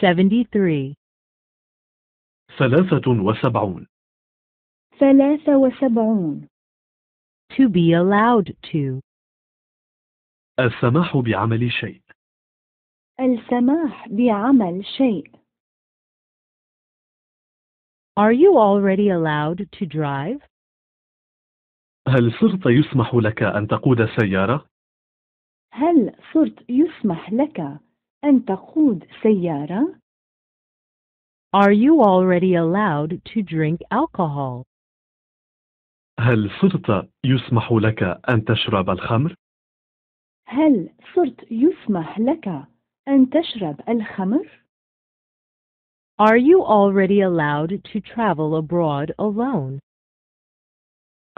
73 ثلاثة وسبعون To be allowed to السماح بعمل شيء السماح بعمل شيء Are you already allowed to drive? هل صرت يسمح لك أن تقود سيارة؟ هل صرت يسمح لك أن تقود سيارة? Are you already allowed to drink alcohol? هل صرت يسمح لك أن تشرب الخمر؟ هل صرت يسمح لك أن تشرب الخمر؟ Are you already allowed to travel abroad alone?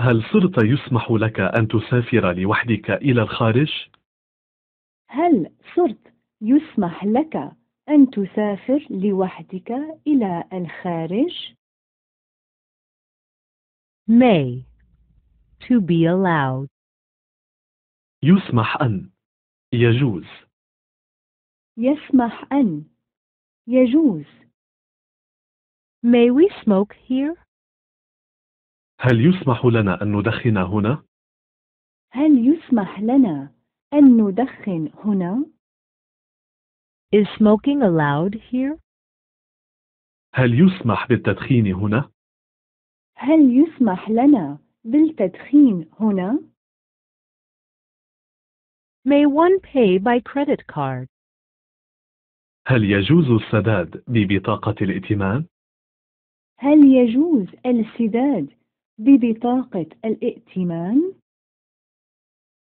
هل صرت يسمح لك أن تسافر لوحدك إلى الخارج؟ هل صرت يسمح لك أن تسافر لوحدك إلى الخارج؟ may to be allowed يسمح أن يجوز يسمح أن يجوز May we smoke here? هل يسمح لنا أن ندخن هنا؟ هل يسمح لنا أن ندخن هنا؟ Is smoking allowed here? هل يسمح بالتدخين هنا؟ هل يسمح لنا بالتدخين هنا؟ May one pay by credit card? هل يجوز السداد ببطاقة الائتمان؟ هل يجوز السداد ببطاقة الائتمان؟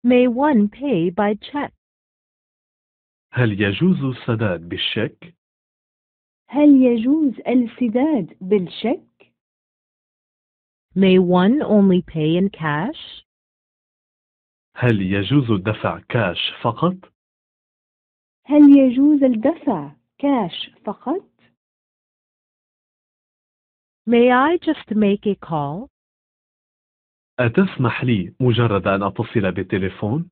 May one pay by check? هل يجوز السداد بالشك؟ هل يجوز السداد بالشك؟ May one only pay in cash? هل يجوز الدفع كاش فقط؟ هل يجوز الدفع كاش فقط؟ May I just make a call? أتسمح لي مجرد أن أتصل بالتليفون؟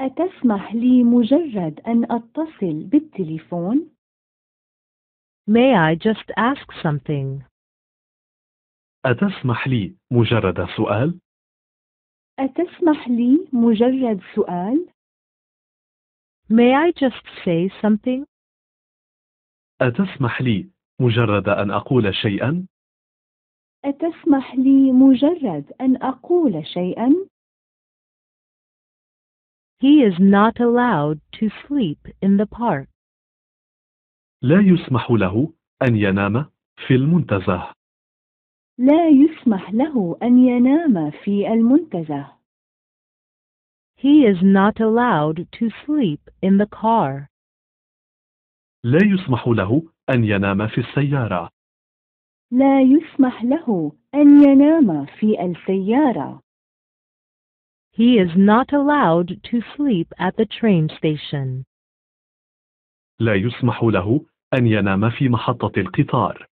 أتسمح لي مجرد أن أتصل بالتليفون؟ May I just ask something? أتسمح لي مجرد سؤال؟ أتسمح لي مجرد سؤال؟ May I just say something? أتسمح لي مجرد أن أقول شيئا؟ أتسمح لي مجرد أن أقول شيئا؟ He is not allowed to sleep in the park. لا يسمح له أن ينام في المنتزه. لا يسمح له أن ينام في المنتزه. He is not allowed to sleep in the car. لا يسمح له أن ينام في السيارة. لا يسمح له أن ينام في السيارة. He is not allowed to sleep at the train station. لا يسمح له أن ينام في محطة القطار.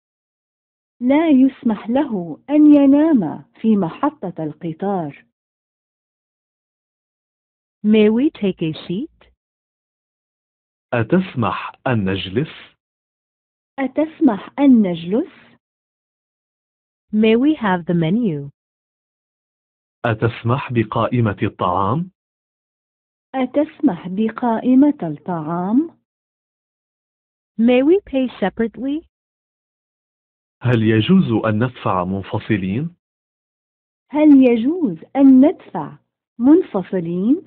لا يسمح له أن ينام في محطة القطار. May we take a seat? أتسمح أن نجلس؟ أتسمح أن نجلس؟ May we have the menu? أتسمح بقائمة الطعام؟ أتسمح بقائمة الطعام؟ May we pay separately? هل يجوز أن ندفع منفصلين؟ هل يجوز أن ندفع منفصلين؟